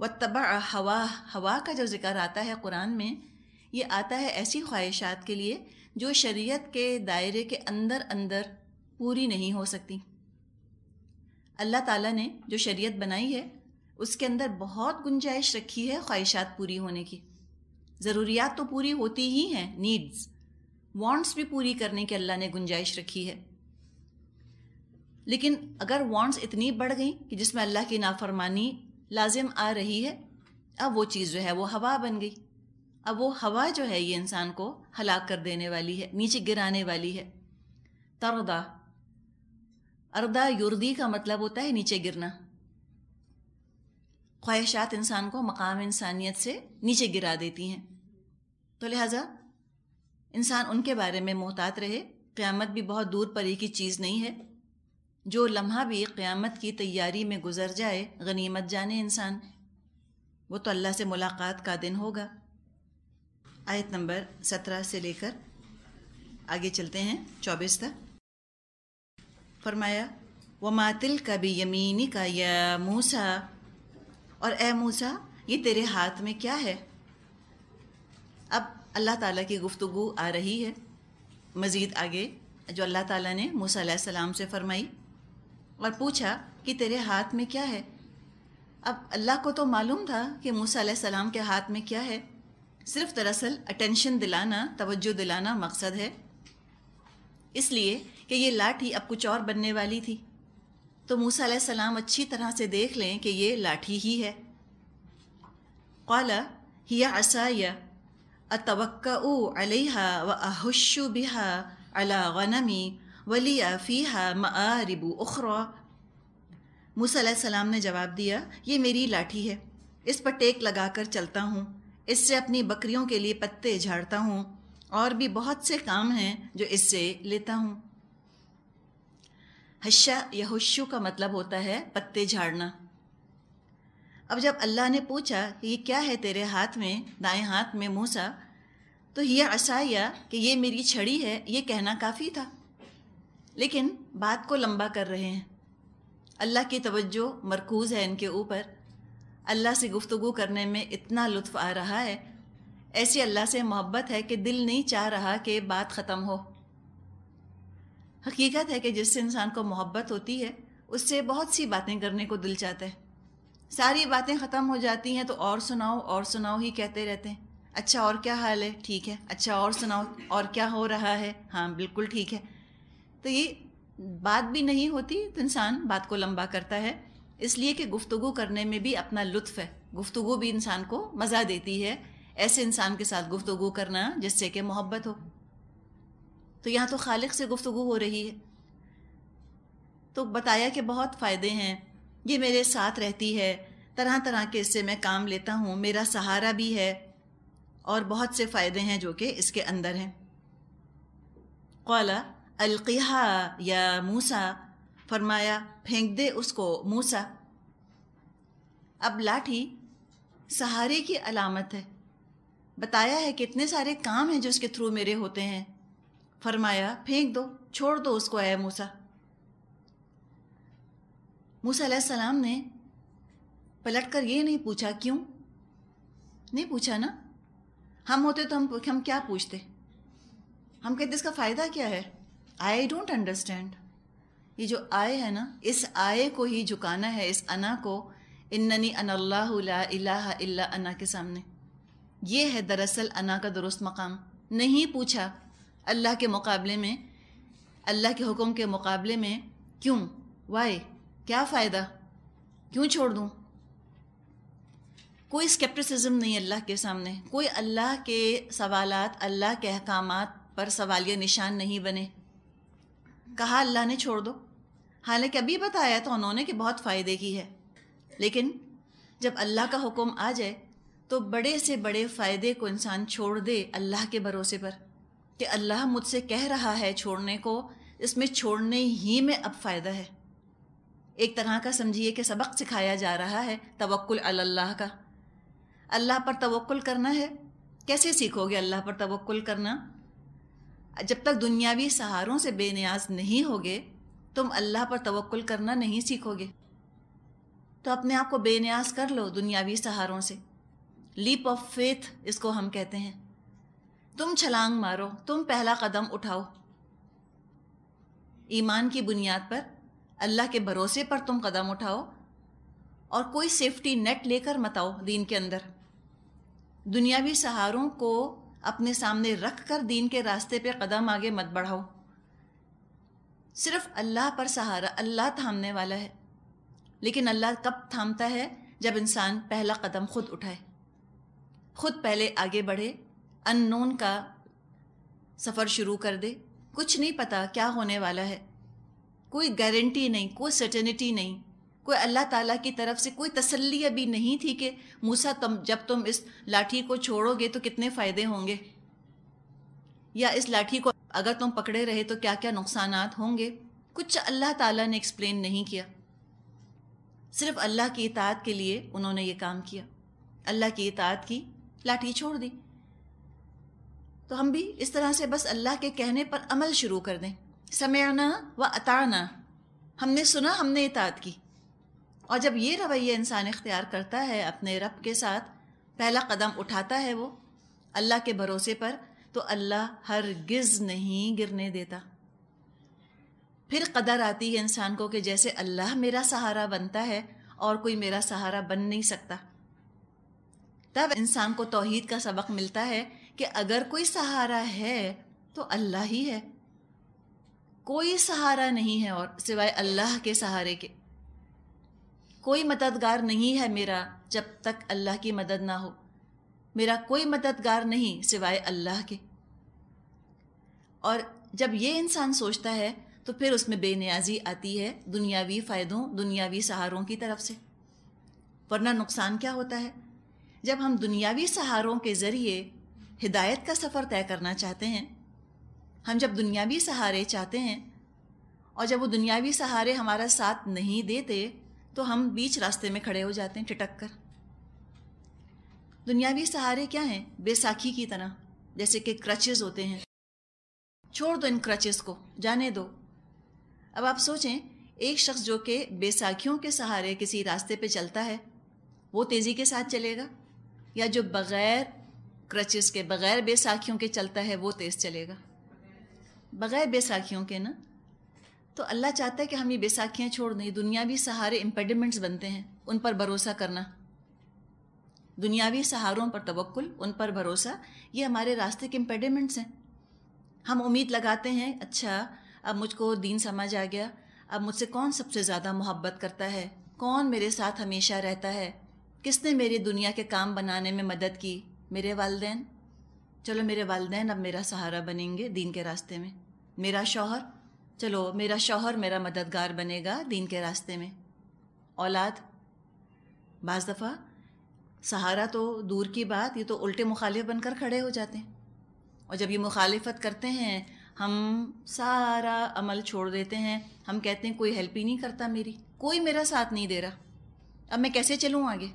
व तबा हवा हवा का जो ज़िक्र आता है कुरान में ये आता है ऐसी ख्वाहिशात के लिए जो शरीयत के दायरे के अंदर अंदर पूरी नहीं हो सकती अल्लाह ताला ने जो शरीयत बनाई है उसके अंदर बहुत गुंजाइश रखी है ख्वाहिशात पूरी होने की ज़रूरियात तो पूरी होती ही हैं नीड्स वांट्स भी पूरी करने की अल्लाह ने गुंजाइश रखी है लेकिन अगर वांट्स इतनी बढ़ गई कि जिसमें अल्लाह की नाफरमानी लाजिम आ रही है अब वो चीज़ जो है वो हवा बन गई अब वो हवा जो है ये इंसान को हलाक कर देने वाली है नीचे गिराने वाली है तरदा अरदा युर्दी का मतलब होता है नीचे गिरना ख्वाहिशात इंसान को मकाम इंसानियत से नीचे गिरा देती हैं तो लिहाजा इंसान उनके बारे में मोहतात रहे क़्यामत भी बहुत दूर परी की चीज़ नहीं है जो लम्हा भी क़्यामत की तैयारी में गुजर जाए गनीमत जाने इंसान वो तो अल्लाह से मुलाकात का दिन होगा आयत नंबर सत्रह से लेकर आगे चलते हैं चौबीस तक फरमाया व मातिल का भी यमीनी का या मूसा और ए मूसा ये तेरे हाथ में क्या है अब अल्लाह ताला की गुफ्तगु आ रही है मज़ीद आगे जो अल्लाह ताला ने मूसा सलाम से फ़रमाई और पूछा कि तेरे हाथ में क्या है अब अल्लाह को तो मालूम था कि मूसा सलाम के हाथ में क्या है सिर्फ दरअसल अटेंशन दिलाना तवज्जो दिलाना मकसद है इसलिए कि ये लाठी अब कुछ और बनने वाली थी तो मूसा सलाम अच्छी तरह से देख लें कि ये लाठी ही है कौला हिया असाया अतवक्का अलहा व अहुशु बिहा अला गनमी वलिया फ़ीहा मआरिबू उखरा मूसा सलाम ने जवाब दिया ये मेरी लाठी है इस पर टेक लगा कर चलता हूँ इससे अपनी बकरियों के लिए पत्ते झाड़ता हूँ और भी बहुत से काम हैं जो इससे लेता हूँ हशा या यहोशु का मतलब होता है पत्ते झाड़ना अब जब अल्लाह ने पूछा कि ये क्या है तेरे हाथ में दाएं हाथ में मूसा तो यह असाया कि ये मेरी छड़ी है ये कहना काफ़ी था लेकिन बात को लंबा कर रहे हैं अल्लाह की तवज्जो मरकूज़ है इनके ऊपर अल्लाह से गुफ्तु करने में इतना लुत्फ आ रहा है ऐसी अल्लाह से मोहब्बत है कि दिल नहीं चाह रहा कि बात ख़त्म हो हकीकत है कि जिससे इंसान को मोहब्बत होती है उससे बहुत सी बातें करने को दिल चाहता है सारी बातें ख़त्म हो जाती हैं तो और सुनाओ और सुनाओ ही कहते रहते हैं अच्छा और क्या हाल है ठीक है अच्छा और सुनाओ और क्या हो रहा है हाँ बिल्कुल ठीक है तो ये बात भी नहीं होती तो इंसान बात को लंबा करता है इसलिए कि गुफ्तगु करने में भी अपना लुत्फ है गुफ्तगु भी इंसान को मज़ा देती है ऐसे इंसान के साथ गुफ्तगु करना जिससे कि मोहब्बत हो तो यहाँ तो खालिक से गुफ्तगु हो रही है तो बताया कि बहुत फ़ायदे हैं ये मेरे साथ रहती है तरह तरह के इससे मैं काम लेता हूँ मेरा सहारा भी है और बहुत से फ़ायदे हैं जो कि इसके अंदर हैं कौला अलकिया या मूसा फरमाया फेंक दे उसको मूसा अब लाठी सहारे की अलामत है बताया है कितने सारे काम हैं जो उसके थ्रू मेरे होते हैं फरमाया फेंक दो छोड़ दो उसको आया मूसा मूसा सलाम ने पलट कर ये नहीं पूछा क्यों नहीं पूछा ना हम होते तो हम हम क्या पूछते हम कहते इसका फ़ायदा क्या है आई डोंट अंडरस्टैंड ये जो आय है ना इस आय को ही झुकाना है इस अना को इन्नी अनल्ला इल्ला अना के सामने ये है दरअसल अना का दुरुस्त मकाम नहीं पूछा अल्लाह के मुकाबले में अल्लाह के हुक्म के मुकाबले में क्यों वाई क्या फ़ायदा क्यों छोड़ दूँ कोई स्केप्टिसिज्म नहीं अल्लाह के सामने कोई अल्लाह के सवालात अल्लाह के अहकाम पर सवालिया निशान नहीं बने कहा अल्लाह ने छोड़ दो हालांकि अभी बताया तो उन्होंने कि बहुत फ़ायदे की है लेकिन जब अल्लाह का हुक्म आ जाए तो बड़े से बड़े फ़ायदे को इंसान छोड़ दे अल्लाह के भरोसे पर कि अल्लाह मुझसे कह रहा है छोड़ने को इसमें छोड़ने ही में अब फ़ायदा है एक तरह का समझिए कि सबक सिखाया जा रहा है तवक्ल अल्लाह का अल्लाह पर तवक्ल करना है कैसे सीखोगे अल्लाह पर तवक्ल करना जब तक दुनियावी सहारों से बेनियाज नहीं होगे तुम अल्लाह पर तवक्ल करना नहीं सीखोगे तो अपने आप को बेनियाज कर लो दुनियावी सहारों से लीप ऑफ फेथ इसको हम कहते हैं तुम छलांग मारो तुम पहला कदम उठाओ ईमान की बुनियाद पर अल्लाह के भरोसे पर तुम कदम उठाओ और कोई सेफ्टी नेट लेकर मत आओ दीन के अंदर दुनियावी सहारों को अपने सामने रख कर दीन के रास्ते पे कदम आगे मत बढ़ाओ सिर्फ अल्लाह पर सहारा अल्लाह थामने वाला है लेकिन अल्लाह कब थामता है जब इंसान पहला कदम खुद उठाए खुद पहले आगे बढ़े अननोन का सफ़र शुरू कर दे कुछ नहीं पता क्या होने वाला है कोई गारंटी नहीं कोई सर्टेनिटी नहीं कोई अल्लाह ताला की तरफ से कोई तसल्ली अभी नहीं थी कि मूसा तुम जब तुम इस लाठी को छोड़ोगे तो कितने फ़ायदे होंगे या इस लाठी को अगर तुम पकड़े रहे तो क्या क्या नुकसान होंगे कुछ अल्लाह ताला ने एक्सप्लेन नहीं किया सिर्फ अल्लाह की इतात के लिए उन्होंने ये काम किया अल्लाह की इतात की लाठी छोड़ दी तो हम भी इस तरह से बस अल्लाह के कहने पर अमल शुरू कर दें समय आना व अताना हमने सुना हमने इतात की और जब ये रवैया इंसान इख्तियार करता है अपने रब के साथ पहला कदम उठाता है वो अल्लाह के भरोसे पर तो अल्लाह हर गिज़ नहीं गिरने देता फिर कदर आती है इंसान को कि जैसे अल्लाह मेरा सहारा बनता है और कोई मेरा सहारा बन नहीं सकता तब इंसान को तोहहीद का सबक मिलता है कि अगर कोई सहारा है तो अल्लाह ही है कोई सहारा नहीं है और सिवाय अल्लाह के सहारे के कोई मददगार नहीं है मेरा जब तक अल्लाह की मदद ना हो मेरा कोई मददगार नहीं सिवाय अल्लाह के और जब ये इंसान सोचता है तो फिर उसमें बेनियाजी आती है दुनियावी फ़ायदों दुनियावी सहारों की तरफ से वरना नुकसान क्या होता है जब हम दुनियावी सहारों के ज़रिए हिदायत का सफ़र तय करना चाहते हैं हम जब दुनियावी सहारे चाहते हैं और जब वो दुनियावी सहारे हमारा साथ नहीं देते तो हम बीच रास्ते में खड़े हो जाते हैं टिटक कर दुनियावी सहारे क्या हैं बेसाखी की तरह जैसे कि क्रचेज होते हैं छोड़ दो इन क्रचेज को जाने दो अब आप सोचें एक शख्स जो कि बेसाखियों के सहारे किसी रास्ते पे चलता है वो तेज़ी के साथ चलेगा या जो बग़ैर क्रचेस के बग़ैर बेसाखियों के चलता है वो तेज़ चलेगा बग़ैर बेसाखियों के ना तो अल्लाह चाहता है कि हम ये बेसाखियाँ छोड़ दें दुनियावी सहारे इम्पेडिमेंट्स बनते हैं उन पर भरोसा करना दुनियावी सहारों पर तवक्ल उन पर भरोसा ये हमारे रास्ते के इम्पेडिमेंट्स हैं हम उम्मीद लगाते हैं अच्छा अब मुझको दीन समझ आ गया अब मुझसे कौन सबसे ज़्यादा मोहब्बत करता है कौन मेरे साथ हमेशा रहता है किसने मेरी दुनिया के काम बनाने में मदद की मेरे वालदेन चलो मेरे वालदेन अब मेरा सहारा बनेंगे दीन के रास्ते में मेरा शौहर चलो मेरा शौहर मेरा मददगार बनेगा दीन के रास्ते में औलाद बज़ दफ़ा सहारा तो दूर की बात ये तो उल्टे मुखालिफ बनकर खड़े हो जाते हैं और जब ये मुखालफत करते हैं हम सारा अमल छोड़ देते हैं हम कहते हैं कोई हेल्प ही नहीं करता मेरी कोई मेरा साथ नहीं दे रहा अब मैं कैसे चलूँ आगे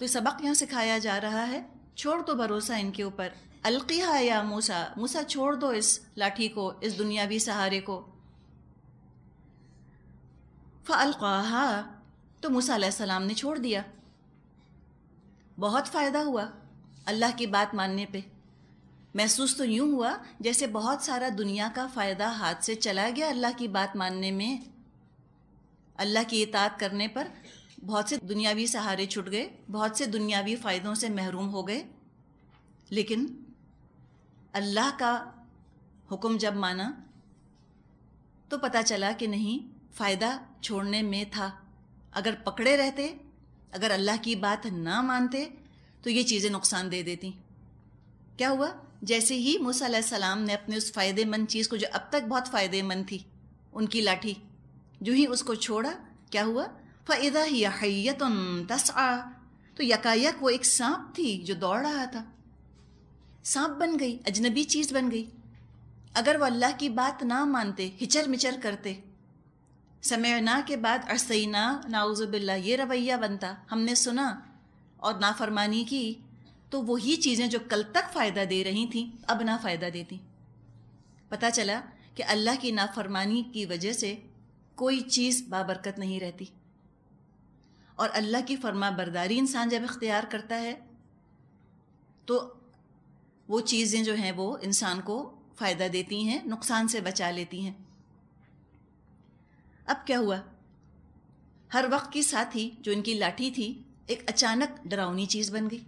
तो सबक यहाँ सिखाया जा रहा है छोड़ तो भरोसा इनके ऊपर अलकिया या मूसा मूसा छोड़ दो इस लाठी को इस दुनियावी सहारे को फ़लकाहा तो मूसा सलाम ने छोड़ दिया बहुत फ़ायदा हुआ अल्लाह की बात मानने पे महसूस तो यूँ हुआ जैसे बहुत सारा दुनिया का फ़ायदा हाथ से चला गया अल्लाह की बात मानने में अल्लाह की इतात करने पर बहुत से दुनियावी सहारे छुट गए बहुत से दुनियावी फ़ायदों से महरूम हो गए लेकिन अल्लाह का हुक्म जब माना तो पता चला कि नहीं फ़ायदा छोड़ने में था अगर पकड़े रहते अगर अल्लाह की बात ना मानते तो ये चीज़ें नुकसान दे देती क्या हुआ जैसे ही मूसा सलाम ने अपने उस फ़ायदेमंद चीज़ को जो अब तक बहुत फ़ायदेमंद थी उनकी लाठी जो ही उसको छोड़ा क्या हुआ फ़ैदा ही हैत तस तो यकायक वो एक सांप थी जो दौड़ रहा था सांप बन गई अजनबी चीज़ बन गई अगर वह अल्लाह की बात ना मानते हिचर मिचर करते समय ना के बाद अरसैना नाउज़बिल्ला ये रवैया बनता हमने सुना और नाफरमानी की तो वही चीज़ें जो कल तक फ़ायदा दे रही थी अब ना फ़ायदा देती पता चला कि अल्लाह की नाफरमानी की वजह से कोई चीज़ बाबरकत नहीं रहती और अल्लाह की फरमा बरदारी इंसान जब इख्तियार करता है तो वो चीज़ें जो हैं वो इंसान को फ़ायदा देती हैं नुकसान से बचा लेती हैं अब क्या हुआ हर वक्त की साथ ही जो इनकी लाठी थी एक अचानक डरावनी चीज़ बन गई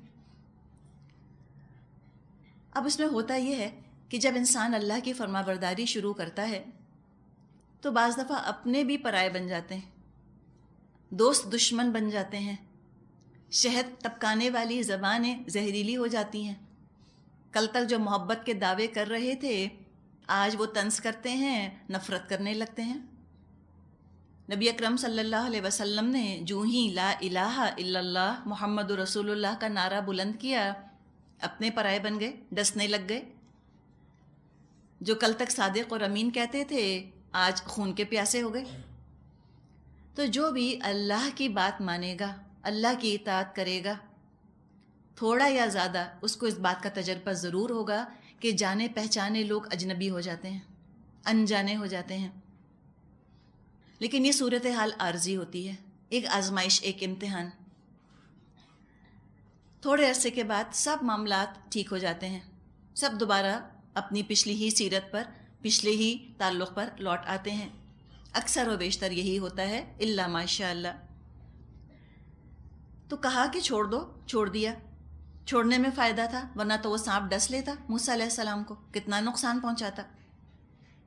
अब इसमें होता यह है कि जब इंसान अल्लाह की फरमाबरदारी शुरू करता है तो बज़ दफ़ा अपने भी पराए बन जाते हैं दोस्त दुश्मन बन जाते हैं शहद टपकाने वाली ज़बानें जहरीली हो जाती हैं कल तक जो मोहब्बत के दावे कर रहे थे आज वो तंस करते हैं नफ़रत करने लगते हैं नबी अकरम सल्लल्लाहु अलैहि वसल्लम ने जू ही ला इलाहा इल्लल्लाह मोहम्मद रसूलुल्लाह का नारा बुलंद किया अपने पराए बन गए डसने लग गए जो कल तक सादिक और अमीन कहते थे आज खून के प्यासे हो गए तो जो भी अल्लाह की बात मानेगा अल्लाह की इतात करेगा थोड़ा या ज़्यादा उसको इस बात का तजर्बा ज़रूर होगा कि जाने पहचाने लोग अजनबी हो जाते हैं अनजाने हो जाते हैं लेकिन ये सूरत हाल आर्जी होती है एक आजमाइश एक इम्तहान थोड़े अरसे के बाद सब मामला ठीक हो जाते हैं सब दोबारा अपनी पिछली ही सीरत पर पिछले ही ताल्लुक़ पर लौट आते हैं अक्सर व बेशतर यही होता है इल्ला माशा तो कहा कि छोड़ दो छोड़ दिया छोड़ने में फ़ायदा था वरना तो वो सांप डस लेता मूसा सलाम को कितना नुकसान पहुंचाता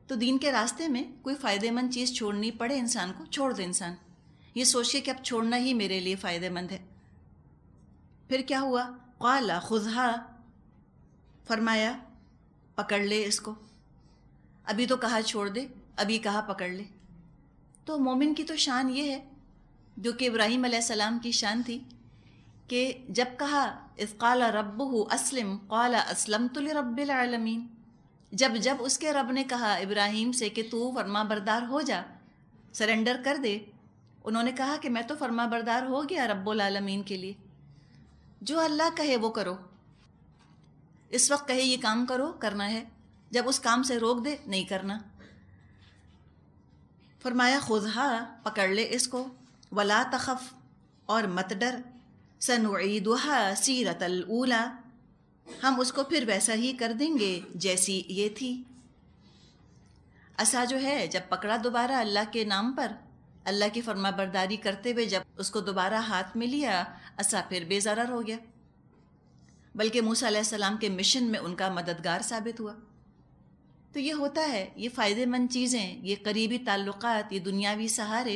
तो दीन के रास्ते में कोई फ़ायदेमंद चीज़ छोड़नी पड़े इंसान को छोड़ दे इंसान ये सोच के कि अब छोड़ना ही मेरे लिए फ़ायदेमंद है फिर क्या हुआ काला खुजहा फरमाया पकड़ ले इसको अभी तो कहा छोड़ दे अभी कहा पकड़ ले तो मोमिन की तो शान ये है जो कि इब्राहिम सलाम की शान थी कि जब कहा इसकाल रब असलम कला असलम तो रबालमीन जब जब उसके रब ने कहा इब्राहिम से कि तू फर्मा बरदार हो जा सरेंडर कर दे उन्होंने कहा कि मैं तो फर्मा बरदार हो गया रबालमीन के लिए जो अल्लाह कहे वो करो इस वक्त कहे ये काम करो करना है जब उस काम से रोक दे नहीं करना फरमाया खुजहा पकड़ ले इसको वला तखफ और मत डर सनुईदुह सीरत अलूला हम उसको फिर वैसा ही कर देंगे जैसी ये थी असा जो है जब पकड़ा दोबारा अल्लाह के नाम पर अल्लाह की बरदारी करते हुए जब उसको दोबारा हाथ में लिया असा फिर बेजरर हो गया बल्कि मूसा सलाम के मिशन में उनका मददगार साबित हुआ तो ये होता है ये फ़ायदेमंद चीज़ें ये करीबी ताल्लुकात ये दुनियावी सहारे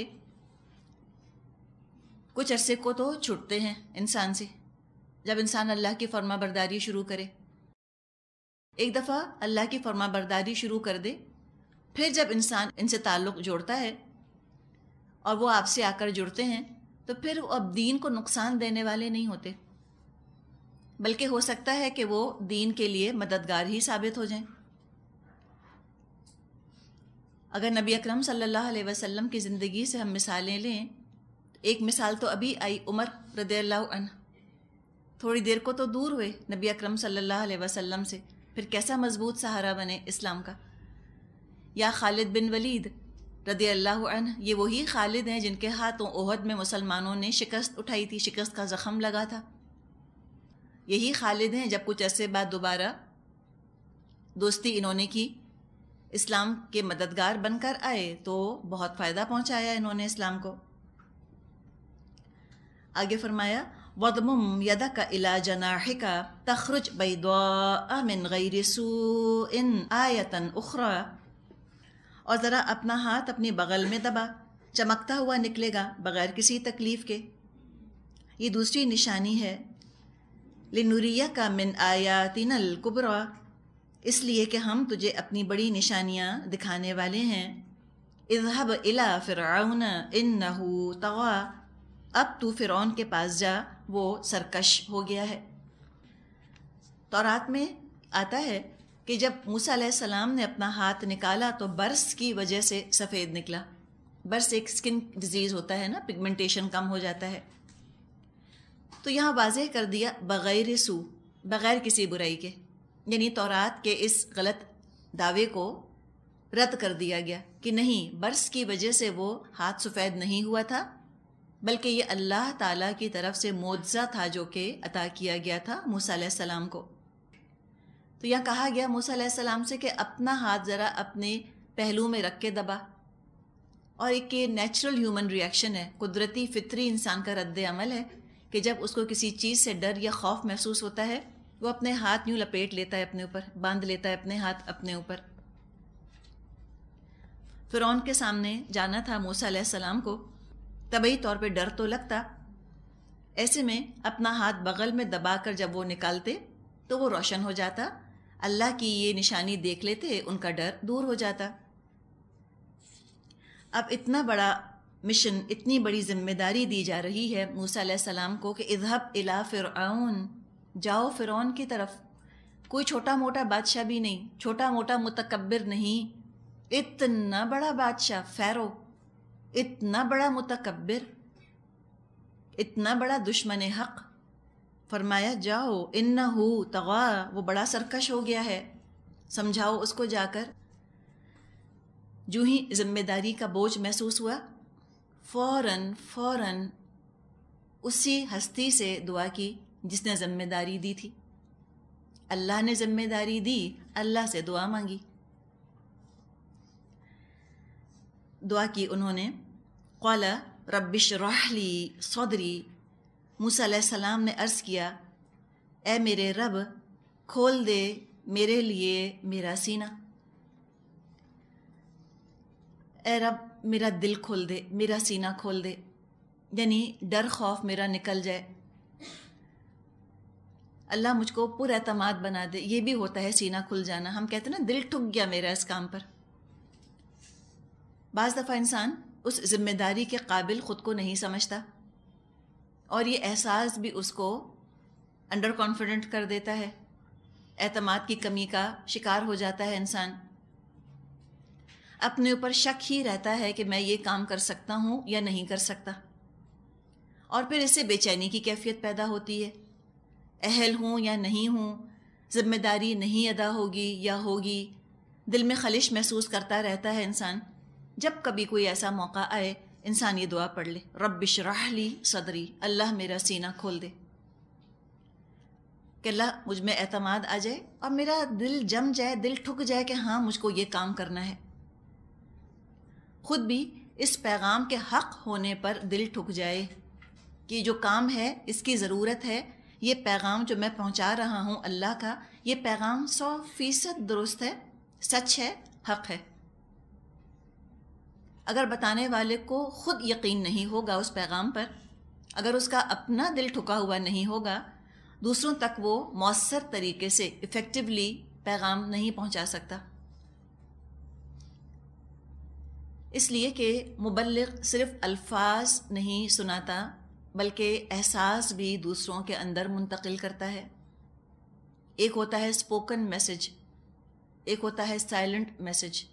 कुछ अरसे को तो छुटते हैं इंसान से जब इंसान अल्लाह की फर्मा बरदारी शुरू करे एक दफ़ा अल्लाह की फर्मा बरदारी शुरू कर दे फिर जब इंसान इनसे ताल्लुक़ जोड़ता है और वो आपसे आकर जुड़ते हैं तो फिर वो अब दीन को नुकसान देने वाले नहीं होते बल्कि हो सकता है कि वो दीन के लिए मददगार ही साबित हो जाएं अगर नबी अकरम सल्लल्लाहु अलैहि वसल्लम की ज़िंदगी से हम मिसालें लें एक मिसाल तो अभी आई उमर रद्ला थोड़ी देर को तो दूर हुए नबी अक्रम सल्लल्लाहु वसल्लम से फिर कैसा मजबूत सहारा बने इस्लाम का या खालिद बिन वलीद रदी अल्लाह ये वही खालिद हैं जिनके हाथों ओहद में मुसलमानों ने शिकस्त उठाई थी शिकस्त का ज़ख़म लगा था यही खालिद हैं जब कुछ अरसे बाद दोबारा दोस्ती इन्होंने की इस्लाम के मददगार बनकर आए तो बहुत फ़ायदा पहुंचाया इन्होंने इस्लाम को आगे फरमाया वदमुम का इला जनाहिका तखरुज बैदा मिन गैर इन आयतन उखरा और ज़रा अपना हाथ अपने बगल में दबा चमकता हुआ निकलेगा बगैर किसी तकलीफ़ के ये दूसरी निशानी है लिनुरिया का मिन आया आयातिन अलकुबरा इसलिए कि हम तुझे अपनी बड़ी निशानियाँ दिखाने वाले हैं इजहब इला फिर इन नहू तवा अब तू फ़िरौन के पास जा वो सरकश हो गया है रात में आता है कि जब मूसा सलाम ने अपना हाथ निकाला तो बर्स की वजह से सफ़ेद निकला बर्स एक स्किन डिजीज़ होता है ना पिगमेंटेशन कम हो जाता है तो यहाँ वाजह कर दिया बग़ैर सू बग़ैर किसी बुराई के यानी तौरात के इस गलत दावे को रद्द कर दिया गया कि नहीं बर्स की वजह से वो हाथ सफ़ेद नहीं हुआ था बल्कि ये अल्लाह ताला की तरफ से मुआवजा था जो कि अता किया गया था मूसा सलाम को तो यहाँ कहा गया मूसा सलाम से कि अपना हाथ ज़रा अपने पहलू में रख के दबा और एक ये नेचुरल ह्यूमन रिएक्शन है कुदरती फितरी इंसान का रद्द अमल है कि जब उसको किसी चीज़ से डर या खौफ महसूस होता है वो अपने हाथ यूँ लपेट लेता है अपने ऊपर बांध लेता है अपने हाथ अपने ऊपर फिरौन के सामने जाना था मूसा सलाम को तबई तौर पे डर तो लगता ऐसे में अपना हाथ बगल में दबाकर जब वो निकालते तो वो रोशन हो जाता अल्लाह की ये निशानी देख लेते उनका डर दूर हो जाता अब इतना बड़ा मिशन इतनी बड़ी जिम्मेदारी दी जा रही है मूसा सलाम को कि इजहब इला फिर जाओ फिर की तरफ कोई छोटा मोटा बादशाह भी नहीं छोटा मोटा मुतकबर नहीं इतना बड़ा बादशाह फ़ैरो इतना बड़ा मुतकबर इतना बड़ा दुश्मन हक़ फरमाया जाओ इन्ना हो तगा वो बड़ा सरकश हो गया है समझाओ उसको जाकर जो ही जिम्मेदारी का बोझ महसूस हुआ फौरन फौरन उसी हस्ती से दुआ की जिसने जिम्मेदारी दी थी अल्लाह ने जिम्मेदारी दी अल्लाह से दुआ मांगी दुआ की उन्होंने कौला रबिश राहली सौदरी मूसा सलाम ने अर्ज़ किया ए मेरे रब खोल दे मेरे लिए मेरा सीना ए रब मेरा दिल खोल दे मेरा सीना खोल दे यानी डर खौफ मेरा निकल जाए अल्लाह मुझको पूरा अतमाद बना दे ये भी होता है सीना खुल जाना हम कहते हैं ना दिल ठुक गया मेरा इस काम पर बज़ दफ़ा इंसान उस जिम्मेदारी के काबिल ख़ुद को नहीं समझता और ये एहसास भी उसको अंडर कॉन्फिडेंट कर देता है एतमाद की कमी का शिकार हो जाता है इंसान अपने ऊपर शक ही रहता है कि मैं ये काम कर सकता हूँ या नहीं कर सकता और फिर इससे बेचैनी की कैफियत पैदा होती है अहल हूँ या नहीं हूँ ज़िम्मेदारी नहीं अदा होगी या होगी दिल में खलिश महसूस करता रहता है इंसान जब कभी कोई ऐसा मौका आए इंसान ये दुआ पढ़ ले रब शराहली सदरी अल्लाह मेरा सीना खोल दे कि अल्लाह मुझ में अतमाद आ जाए और मेरा दिल जम जाए दिल ठुक जाए कि हाँ मुझको ये काम करना है खुद भी इस पैगाम के हक़ होने पर दिल ठुक जाए कि जो काम है इसकी ज़रूरत है ये पैगाम जो मैं पहुंचा रहा हूँ अल्लाह का ये पैगाम सौ फ़ीसद दुरुस्त है सच है हक़ है अगर बताने वाले को खुद यकीन नहीं होगा उस पैगाम पर अगर उसका अपना दिल ठुका हुआ नहीं होगा दूसरों तक वो मौसर तरीके से इफ़ेक्टिवली पैगाम नहीं पहुंचा सकता इसलिए कि मुबलक सिर्फ अल्फाज नहीं सुनाता बल्कि एहसास भी दूसरों के अंदर मुंतकिल करता है एक होता है स्पोकन मैसेज एक होता है साइलेंट मैसेज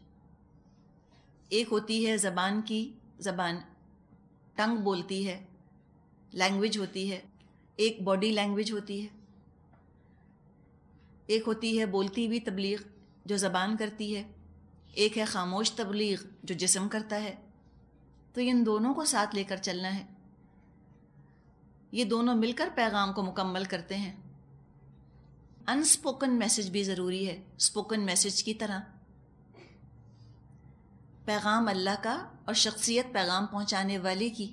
एक होती है ज़बान की ज़बान टंग बोलती है लैंग्वेज होती है एक बॉडी लैंग्वेज होती है एक होती है बोलती हुई तबलीग जो ज़बान करती है एक है खामोश तबलीग जो जिसम करता है तो इन दोनों को साथ लेकर चलना है ये दोनों मिलकर पैगाम को मुकम्मल करते हैं अनस्पोकन मैसेज भी ज़रूरी है स्पोकन मैसेज की तरह पैगाम अल्लाह का और शख्सियत पैगाम पहुंचाने वाले की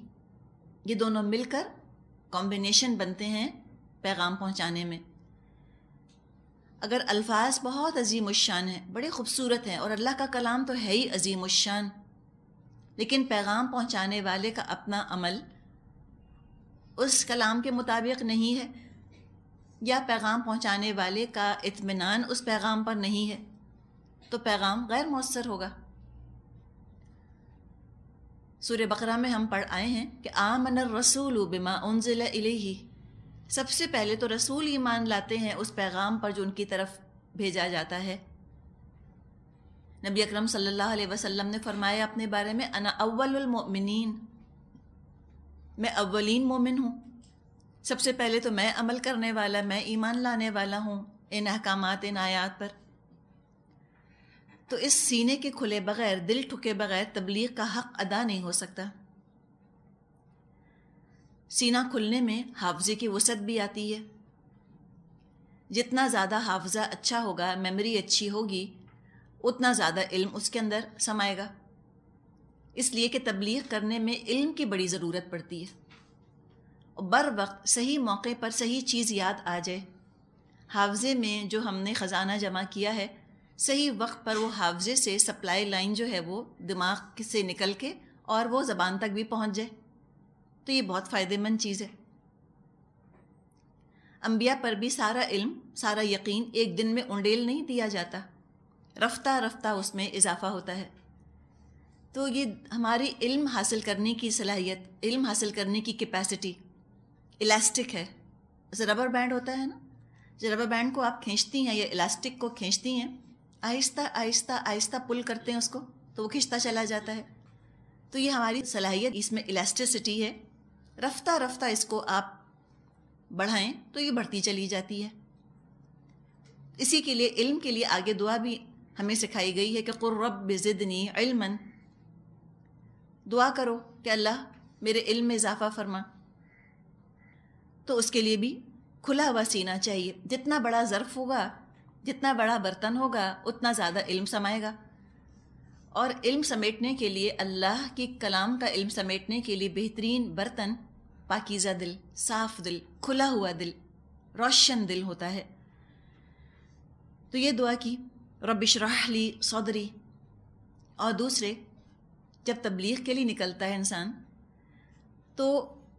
ये दोनों मिलकर कॉम्बिनेशन बनते हैं पैगाम पहुंचाने में अगर अल्फाज बहुत अजीम शान हैं बड़े खूबसूरत हैं और अल्लाह का कलाम तो है ही अजीम शान लेकिन पैगाम पहुंचाने वाले का अपना अमल उस कलाम के मुताबिक नहीं है या पैगाम पहुंचाने वाले का इत्मीनान उस पैगाम पर नहीं है तो पैगाम गैर मौसर होगा सूर्य बकरा में हम पढ़ आए हैं कि आमन रसूल बिमा उनजिल इलेही सबसे पहले तो रसूल ईमान लाते हैं उस पैगाम पर जो उनकी तरफ भेजा जाता है नबी अकरम सल्लल्लाहु अलैहि वसल्लम ने फरमाया अपने बारे में अना अव्वलमिन मैं अव्वलिन मोमिन हूँ सबसे पहले तो मैं अमल करने वाला मैं ईमान लाने वाला हूँ इन अहकाम इन आयात पर तो इस सीने के खुले बगैर दिल ठुके बगैर तबलीग का हक अदा नहीं हो सकता सीना खुलने में हाफजे की वसत भी आती है जितना ज़्यादा हाफजा अच्छा होगा मेमोरी अच्छी होगी उतना ज़्यादा इल्म उसके अंदर समाएगा इसलिए कि तबलीग करने में इल्म की बड़ी ज़रूरत पड़ती है बर वक्त सही मौके पर सही चीज़ याद आ जाए हाफजे में जो हमने ख़जाना जमा किया है सही वक्त पर वो हावजे से सप्लाई लाइन जो है वो दिमाग से निकल के और वो ज़बान तक भी पहुंच जाए तो ये बहुत फ़ायदेमंद चीज़ है अम्बिया पर भी सारा इल्म सारा यकीन एक दिन में उंडेल नहीं दिया जाता रफ्ता रफ्ता उसमें इजाफा होता है तो ये हमारी इल्म हासिल करने की सलाहियत इल्म हासिल करने की कैपेसिटी इलास्टिक है जैसे रबर बैंड होता है ना जो रबर बैंड को आप खींचती हैं या इलास्टिक को खींचती हैं आहिस्ता आहिस्ता आहिस्ता पुल करते हैं उसको तो वो खिंचता चला जाता है तो ये हमारी सलाहियत इसमें इलास्टिसिटी है रफ्ता रफ्ता इसको आप बढ़ाएं तो ये बढ़ती चली जाती है इसी के लिए इल्म के लिए आगे दुआ भी हमें सिखाई गई है कि रब ज़िदनी इल्मन दुआ करो कि अल्लाह मेरे इल्म में इजाफ़ा फरमा तो उसके लिए भी खुला हुआ सीना चाहिए जितना बड़ा ज़र्फ़ होगा जितना बड़ा बर्तन होगा उतना ज़्यादा इल्म समाएगा और इल्म समेटने के लिए अल्लाह की कलाम का इल्म समेटने के लिए बेहतरीन बर्तन पाकिज़ा दिल साफ दिल खुला हुआ दिल रोशन दिल होता है तो ये दुआ की रबिशराहली सौदरी और दूसरे जब तबलीग के लिए निकलता है इंसान तो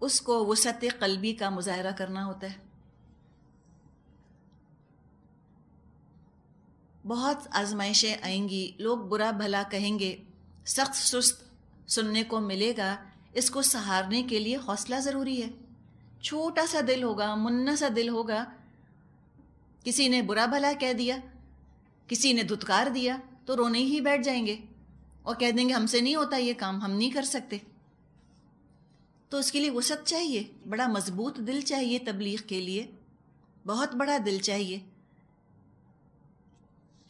उसको वसत कलबी का मुजाहरा करना होता है बहुत आजमाइशें आएंगी लोग बुरा भला कहेंगे सख्त सुस्त सुनने को मिलेगा इसको सहारने के लिए हौसला ज़रूरी है छोटा सा दिल होगा मुन्ना सा दिल होगा किसी ने बुरा भला कह दिया किसी ने धुतकार दिया तो रोने ही बैठ जाएंगे और कह देंगे हमसे नहीं होता ये काम हम नहीं कर सकते तो उसके लिए वसत चाहिए बड़ा मजबूत दिल चाहिए तबलीग के लिए बहुत बड़ा दिल चाहिए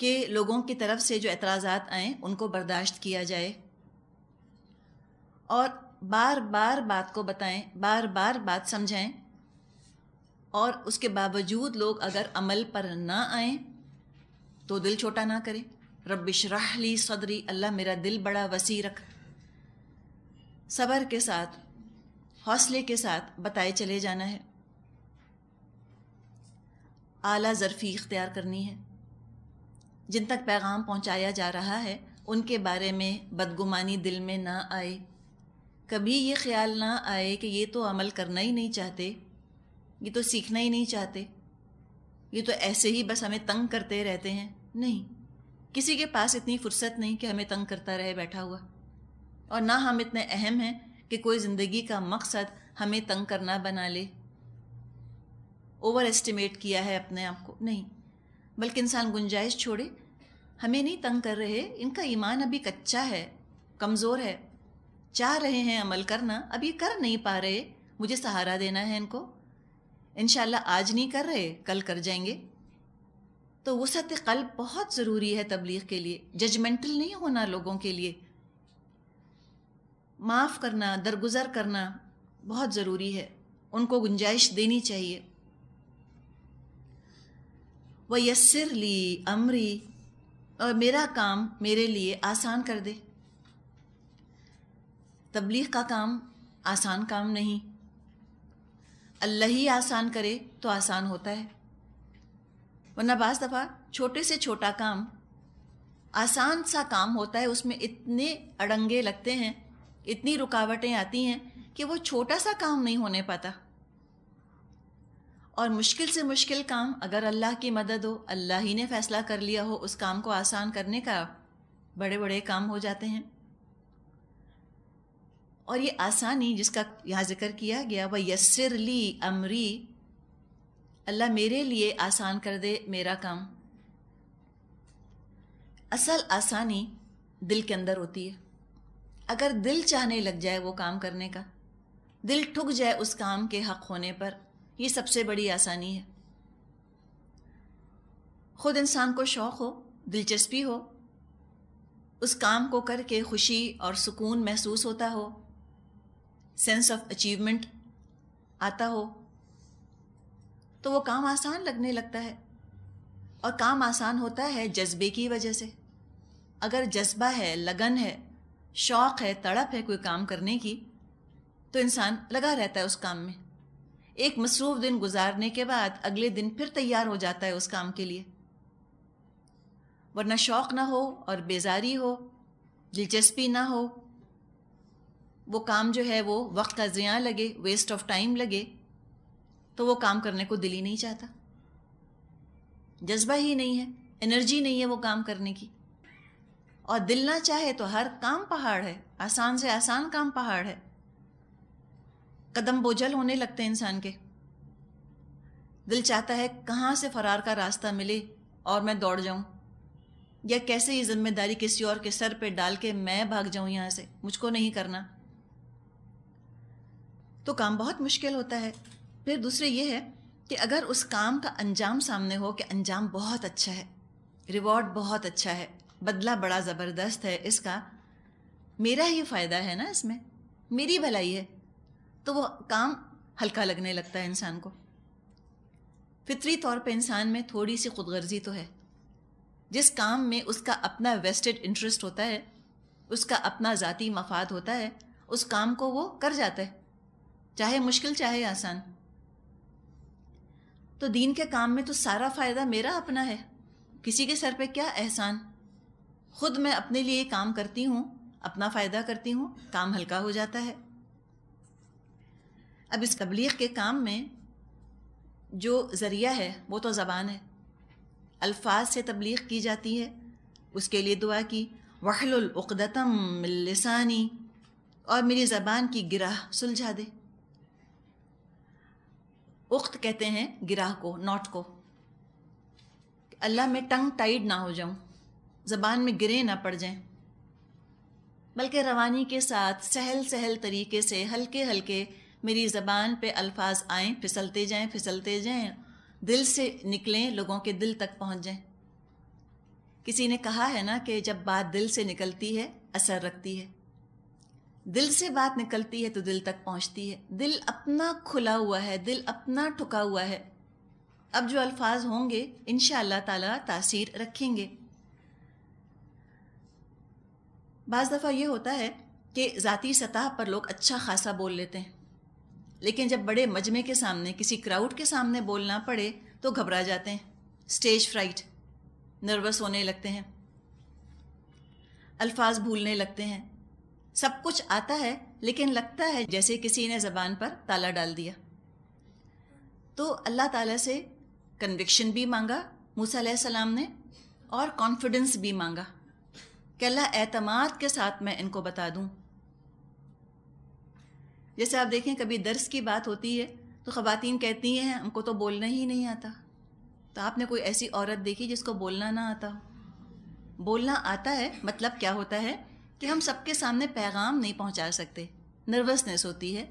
कि लोगों की तरफ से जो एतराज़ात आएँ उनको बर्दाश्त किया जाए और बार बार बात को बताएं बार बार बात समझाएं और उसके बावजूद लोग अगर अमल पर ना आए तो दिल छोटा ना करें रब सदरी अल्लाह मेरा दिल बड़ा वसी रख सबर के साथ हौसले के साथ बताए चले जाना है आला ज़रफ़ी इख्तियार करनी है जिन तक पैगाम पहुंचाया जा रहा है उनके बारे में बदगुमानी दिल में ना आए कभी ये ख्याल ना आए कि ये तो अमल करना ही नहीं चाहते ये तो सीखना ही नहीं चाहते ये तो ऐसे ही बस हमें तंग करते रहते हैं नहीं किसी के पास इतनी फुर्सत नहीं कि हमें तंग करता रहे बैठा हुआ और ना हम इतने अहम हैं कि कोई ज़िंदगी का मकसद हमें तंग करना बना ले ओवर एस्टिमेट किया है अपने आप को नहीं बल्कि इंसान गुंजाइश छोड़े हमें नहीं तंग कर रहे इनका ईमान अभी कच्चा है कमज़ोर है चाह रहे हैं अमल करना अभी कर नहीं पा रहे मुझे सहारा देना है इनको इन आज नहीं कर रहे कल कर जाएंगे तो वसत कल बहुत ज़रूरी है तबलीग के लिए जजमेंटल नहीं होना लोगों के लिए माफ़ करना दरगुजर करना बहुत ज़रूरी है उनको गुंजाइश देनी चाहिए यसर ली अमरी और मेरा काम मेरे लिए आसान कर दे तबलीग का काम आसान काम नहीं अल्लाह ही आसान करे तो आसान होता है वरना बाज़ दफ़ा छोटे से छोटा काम आसान सा काम होता है उसमें इतने अड़ंगे लगते हैं इतनी रुकावटें आती हैं कि वो छोटा सा काम नहीं होने पाता और मुश्किल से मुश्किल काम अगर अल्लाह की मदद हो अल्लाह ही ने फ़ैसला कर लिया हो उस काम को आसान करने का बड़े बड़े काम हो जाते हैं और ये आसानी जिसका यहाँ जिक्र किया गया वह यसर ली अमरी अल्लाह मेरे लिए आसान कर दे मेरा काम असल आसानी दिल के अंदर होती है अगर दिल चाहने लग जाए वो काम करने का दिल ठुक जाए उस काम के हक़ होने पर ये सबसे बड़ी आसानी है ख़ुद इंसान को शौक़ हो दिलचस्पी हो उस काम को करके खुशी और सुकून महसूस होता हो सेंस ऑफ अचीवमेंट आता हो तो वो काम आसान लगने लगता है और काम आसान होता है जज्बे की वजह से अगर जज्बा है लगन है शौक़ है तड़प है कोई काम करने की तो इंसान लगा रहता है उस काम में एक मसरूफ दिन गुजारने के बाद अगले दिन फिर तैयार हो जाता है उस काम के लिए वरना शौक़ ना हो और बेजारी हो दिलचस्पी ना हो वो काम जो है वो वक्त का जिया लगे वेस्ट ऑफ टाइम लगे तो वो काम करने को दिल ही नहीं चाहता जज्बा ही नहीं है एनर्जी नहीं है वो काम करने की और दिल ना चाहे तो हर काम पहाड़ है आसान से आसान काम पहाड़ है कदम बोझल होने लगते हैं इंसान के दिल चाहता है कहाँ से फरार का रास्ता मिले और मैं दौड़ जाऊँ या कैसे ये जिम्मेदारी किसी और के सर पे डाल के मैं भाग जाऊं यहां से मुझको नहीं करना तो काम बहुत मुश्किल होता है फिर दूसरे ये है कि अगर उस काम का अंजाम सामने हो कि अंजाम बहुत अच्छा है रिवॉर्ड बहुत अच्छा है बदला बड़ा ज़बरदस्त है इसका मेरा ही फ़ायदा है ना इसमें मेरी भलाई है तो वो काम हल्का लगने लगता है इंसान को फितरी तौर पे इंसान में थोड़ी सी खुदगर्जी तो है जिस काम में उसका अपना वेस्टेड इंटरेस्ट होता है उसका अपना ज़ाती मफाद होता है उस काम को वो कर जाता है चाहे मुश्किल चाहे आसान तो दीन के काम में तो सारा फ़ायदा मेरा अपना है किसी के सर पे क्या एहसान खुद मैं अपने लिए काम करती हूँ अपना फ़ायदा करती हूँ काम हल्का हो जाता है अब इस तबलीग के काम में जो ज़रिया है वो तो ज़बान है अल्फाज से तबलीग की जाती है उसके लिए दुआ की वहलुलदतम लसानी और मेरी ज़बान की गिराह सुलझा दे उक्त कहते हैं गिराह को नोट को अल्लाह में टंग टाइड ना हो जाऊं ज़बान में गिरे ना पड़ जाएं बल्कि रवानी के साथ सहल सहल तरीके से हल्के हल्के मेरी ज़बान पे अल्फाज आएँ फिसलते जाएँ फिसलते जाएँ दिल से निकलें लोगों के दिल तक पहुँच जाएं किसी ने कहा है ना कि जब बात दिल से निकलती है असर रखती है दिल से बात निकलती है तो दिल तक पहुंचती है दिल अपना खुला हुआ है दिल अपना ठुका हुआ है अब जो अल्फाज होंगे इन ताला तासीर रखेंगे बाज़ दफ़ा ये होता है कि ज़ाती सतह पर लोग अच्छा खासा बोल लेते हैं लेकिन जब बड़े मजमे के सामने किसी क्राउड के सामने बोलना पड़े तो घबरा जाते हैं स्टेज फ्राइट नर्वस होने लगते हैं अल्फाज भूलने लगते हैं सब कुछ आता है लेकिन लगता है जैसे किसी ने ज़बान पर ताला डाल दिया तो अल्लाह ताला से कन्विक्शन भी मांगा मूसा सलाम ने और कॉन्फिडेंस भी मांगा कि अल्लाह एतमाद के साथ मैं इनको बता दूँ जैसे आप देखें कभी दर्स की बात होती है तो ख़वातीन कहती हैं हमको तो बोलना ही नहीं आता तो आपने कोई ऐसी औरत देखी जिसको बोलना ना आता हो बोलना आता है मतलब क्या होता है कि हम सबके सामने पैगाम नहीं पहुंचा सकते नर्वसनेस होती है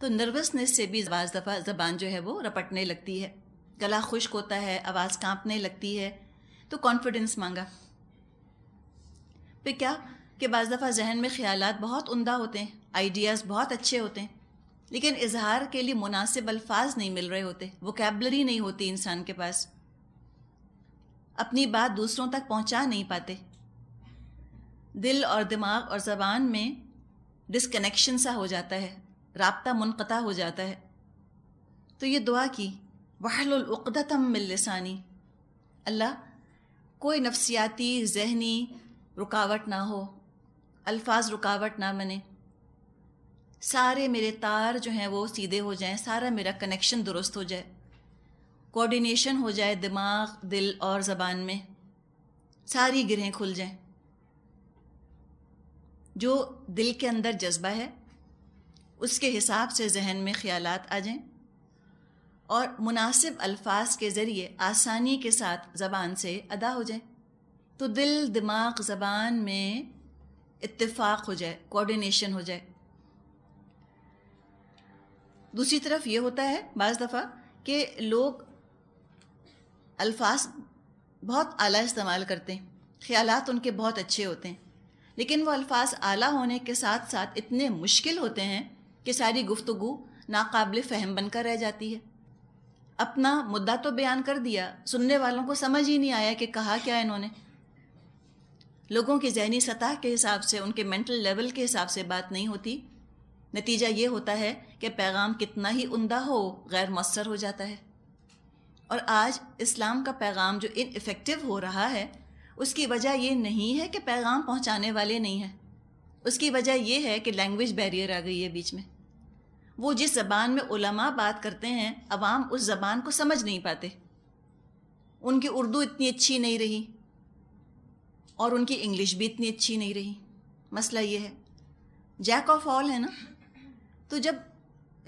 तो नर्वसनेस से भी बाज़ दफ़ा ज़बान जो है वो रपटने लगती है गला खुश्क होता है आवाज़ कांपने लगती है तो कॉन्फिडेंस मांगा फिर क्या कि बज़ दफ़ा जहन में ख्याल बहुत उमदा होते हैं आइडियाज़ बहुत अच्छे होते हैं लेकिन इजहार के लिए मुनासिब अल्फाज नहीं मिल रहे होते वोकेबलरी नहीं होती इंसान के पास अपनी बात दूसरों तक पहुंचा नहीं पाते दिल और दिमाग और ज़बान में डिसकनेक्शन सा हो जाता है रबता मुनता हो जाता है तो ये दुआ की वाहलउक़दतम मिलसानी अल्लाह कोई नफसियाती जहनी रुकावट ना हो अल्फाज रुकावट ना बने सारे मेरे तार जो हैं वो सीधे हो जाएं सारा मेरा कनेक्शन दुरुस्त हो जाए कोऑर्डिनेशन हो जाए दिमाग दिल और ज़बान में सारी गिरहें खुल जाएं जो दिल के अंदर जज्बा है उसके हिसाब से जहन में ख्याल आ जाएं और मुनासिब अल्फाज के ज़रिए आसानी के साथ ज़बान से अदा हो जाएं तो दिल दिमाग ज़बान में इत्तेफाक हो जाए कोऑर्डिनेशन हो जाए दूसरी तरफ ये होता है बज़ दफ़ा कि लोग अल्फाज बहुत आला इस्तेमाल करते हैं ख्याल उनके बहुत अच्छे होते हैं लेकिन वो अल्फाज आला होने के साथ साथ इतने मुश्किल होते हैं कि सारी गुफ्तगु नाकबिल फ़हम बनकर रह जाती है अपना मुद्दा तो बयान कर दिया सुनने वालों को समझ ही नहीं आया कि कहा क्या इन्होंने लोगों की जहनी सतह के हिसाब से उनके मेंटल लेवल के हिसाब से बात नहीं होती नतीजा ये होता है कि पैगाम कितना ही उमदा हो गैर मसर हो जाता है और आज इस्लाम का पैगाम जो इन इफ़ेक्टिव हो रहा है उसकी वजह ये नहीं है कि पैगाम पहुंचाने वाले नहीं हैं उसकी वजह यह है कि लैंग्वेज बैरियर आ गई है बीच में वो जिस ज़बान में उलमा बात करते हैं अवाम उस ज़बान को समझ नहीं पाते उनकी उर्दू इतनी अच्छी नहीं रही और उनकी इंग्लिश भी इतनी अच्छी नहीं रही मसला ये है जैक ऑफ ऑल है ना तो जब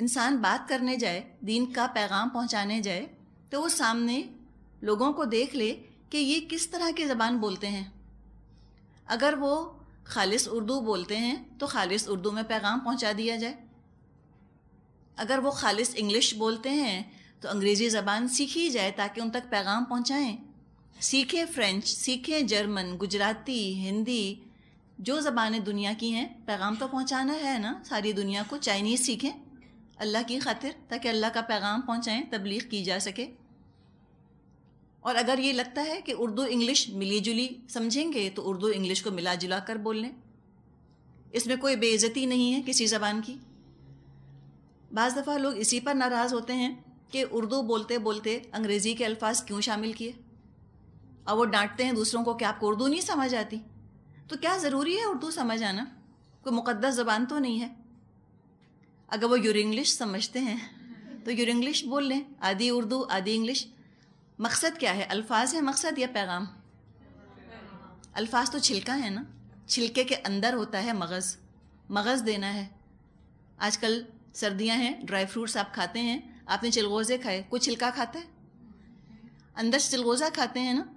इंसान बात करने जाए दीन का पैगाम पहुंचाने जाए तो वो सामने लोगों को देख ले कि ये किस तरह की ज़बान बोलते हैं अगर वो खालिस उर्दू बोलते हैं तो खालिस उर्दू में पैगाम पहुंचा दिया जाए अगर वो खालिस इंग्लिश बोलते हैं तो अंग्रेज़ी ज़बान सीखी जाए ताकि उन तक पैगाम पहुंचाएं सीखें फ्रेंच सीखें जर्मन गुजराती हिंदी जो ज़बानें दुनिया की हैं पैगाम तो पहुंचाना है ना सारी दुनिया को चाइनीज़ सीखें अल्लाह की खातिर ताकि अल्लाह का पैगाम पहुंचाएं तबलीग की जा सके और अगर ये लगता है कि उर्दू इंग्लिश मिली जुली समझेंगे तो उर्दू इंग्लिश को मिला जुला कर बोल लें इसमें कोई बेइज्जती नहीं है किसी ज़बान की बज़ दफ़ा लोग इसी पर नाराज़ होते हैं कि उर्दू बोलते बोलते अंग्रेज़ी के अल्फाज क्यों शामिल किए और वो डांटते हैं दूसरों को कि आपको उर्दू नहीं समझ आती तो क्या ज़रूरी है उर्दू समझ आना कोई मुक़दस ज़बान तो नहीं है अगर वो यूर इंग्लिश समझते हैं तो यूर इंग्लिश बोल लें आधी उर्दू आधी इंग्लिश मकसद क्या है अल्फाज है मकसद या पैगाम अल्फाज तो छिलका है ना छिलके के अंदर होता है मगज़ मगज़ देना है आजकल सर्दियां हैं ड्राई फ्रूट्स आप खाते हैं आपने चिलगोज़े खाए कुछ छिलका खाता है अंदर से चिलगोज़ा खाते हैं ना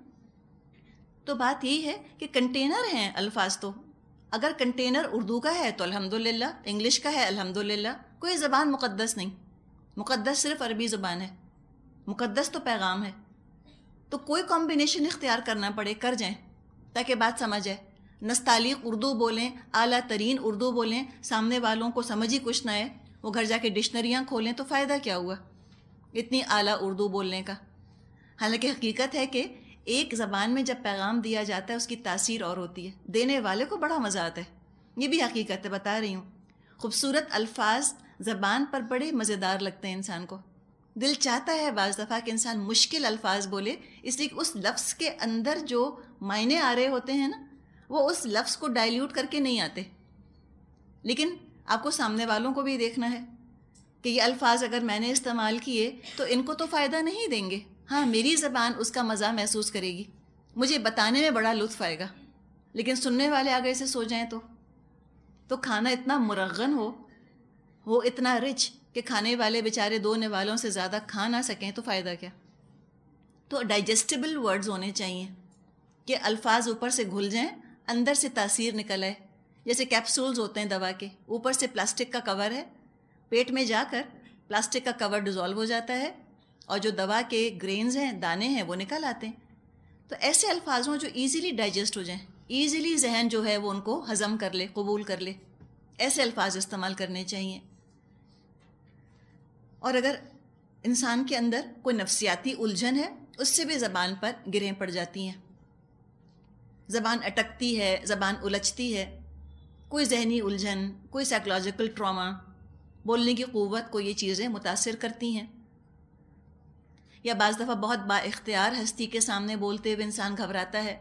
तो बात यही है कि कंटेनर हैं अल्फाज तो अगर कंटेनर उर्दू का है तो अल्हम्दुलिल्लाह इंग्लिश का है अल्हम्दुलिल्लाह कोई ज़बान मुक़दस नहीं मुक़दस सिर्फ अरबी ज़बान है मुक़दस तो पैगाम है तो कोई कॉम्बिनेशन इख्तियार करना पड़े कर जाएं ताकि बात समझ आए नस्तालीक उर्दू बोलें आला तरीन उर्दू बोलें सामने वालों को समझ ही कुछ ना आए वो घर जाके डिक्शनरियाँ खोलें तो फ़ायदा क्या हुआ इतनी आला उर्दू बोलने का हालांकि हकीकत है कि एक ज़बान में जब पैगाम दिया जाता है उसकी तासीर और होती है देने वाले को बड़ा मज़ा आता है ये भी हकीकत है बता रही हूँ खूबसूरत अल्फाज ज़बान पर बड़े मज़ेदार लगते हैं इंसान को दिल चाहता है बज़ दफ़ा कि इंसान मुश्किल अल्फाज बोले इसलिए उस लफ्ज़ के अंदर जो मायने आ रहे होते हैं ना वो उस लफ्ज़ को डाइल्यूट करके नहीं आते लेकिन आपको सामने वालों को भी देखना है कि ये अल्फाज अगर मैंने इस्तेमाल किए तो इनको तो फ़ायदा नहीं देंगे हाँ मेरी ज़बान उसका मज़ा महसूस करेगी मुझे बताने में बड़ा लुत्फ आएगा लेकिन सुनने वाले अगर इसे सो जाएं तो तो खाना इतना मुरगन हो हो इतना रिच कि खाने वाले बेचारे दो वालों से ज़्यादा खा ना सकें तो फ़ायदा क्या तो डाइजेस्टिबल वर्ड्स होने चाहिए कि अल्फाज ऊपर से घुल जाएं अंदर से तासीर निकल आए जैसे कैप्सूल्स होते हैं दवा के ऊपर से प्लास्टिक का कवर है पेट में जाकर प्लास्टिक का कवर डिज़ोल्व हो जाता है और जो दवा के ग्रेन्स हैं दाने हैं वो निकल आते हैं तो ऐसे अल्फाज हों जो ईज़िली डाइजेस्ट हो जाएँ ईज़िली जहन जो है वो उनको हज़म कर ले कबूल कर ले ऐसे अल्फाज इस्तेमाल करने चाहिए और अगर इंसान के अंदर कोई नफसियाती उलझन है उससे भी ज़बान पर गिरें पड़ जाती हैं ज़बान अटकती है ज़बान उलझती है कोई जहनी उलझन कोई साइकोलॉजिकल ट्रामा बोलने की क़वत को ये चीज़ें मुतासर करती हैं या बज़ दफ़ा बहुत बाख्तियार हस्ती के सामने बोलते हुए इंसान घबराता है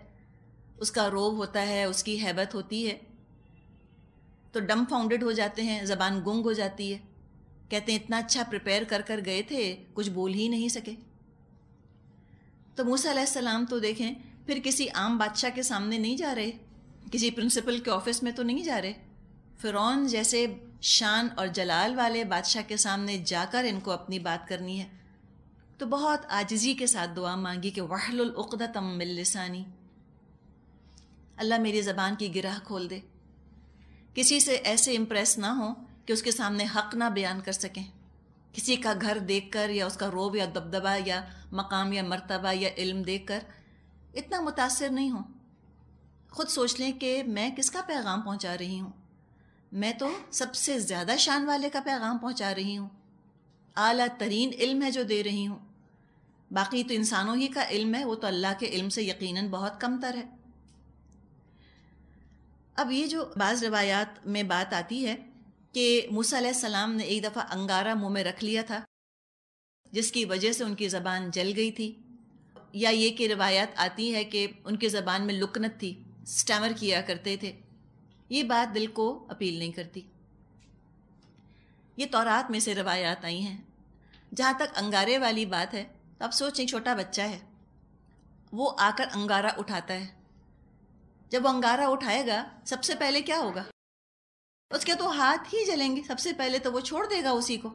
उसका रोब होता है उसकी हैबत होती है तो डम फाउंडेड हो जाते हैं ज़बान गुंग हो जाती है कहते हैं इतना अच्छा प्रिपेयर कर कर गए थे कुछ बोल ही नहीं सके तो मूसा तो देखें फिर किसी आम बादशाह के सामने नहीं जा रहे किसी प्रिंसिपल के ऑफिस में तो नहीं जा रहे फ़िरौन जैसे शान और जलाल वाले बादशाह के सामने जाकर इनको अपनी बात करनी है तो बहुत आजजी के साथ दुआ मांगी कि वहलुल़दतम तमिलसानी अल्लाह मेरी ज़बान की गिरह खोल दे किसी से ऐसे इम्प्रेस ना हो कि उसके सामने हक ना बयान कर सकें किसी का घर देखकर या उसका रोब या दबदबा या मकाम या मर्तबा या इल्म देखकर इतना मुतासर नहीं हो ख़ुद सोच लें कि मैं किसका पैगाम पहुँचा रही हूँ मैं तो सबसे ज़्यादा शान वाले का पैगाम पहुँचा रही हूँ आला तरीन इल्म है जो दे रही हूँ बाकी तो इंसानों ही का इल्म है वो तो अल्लाह के इल्म से यकीनन बहुत कम तर है अब ये जो बाज़ रवायात में बात आती है कि मूसा सलाम ने एक दफ़ा अंगारा मुंह में रख लिया था जिसकी वजह से उनकी ज़बान जल गई थी या ये कि रवायात आती है कि उनकी ज़बान में लुकनत थी स्टैमर किया करते थे ये बात दिल को अपील नहीं करती ये तौरात में से रवायात आई हैं जहाँ तक अंगारे वाली बात है तो आप सोचें छोटा बच्चा है वो आकर अंगारा उठाता है जब वो अंगारा उठाएगा सबसे पहले क्या होगा उसके तो हाथ ही जलेंगे सबसे पहले तो वो छोड़ देगा उसी को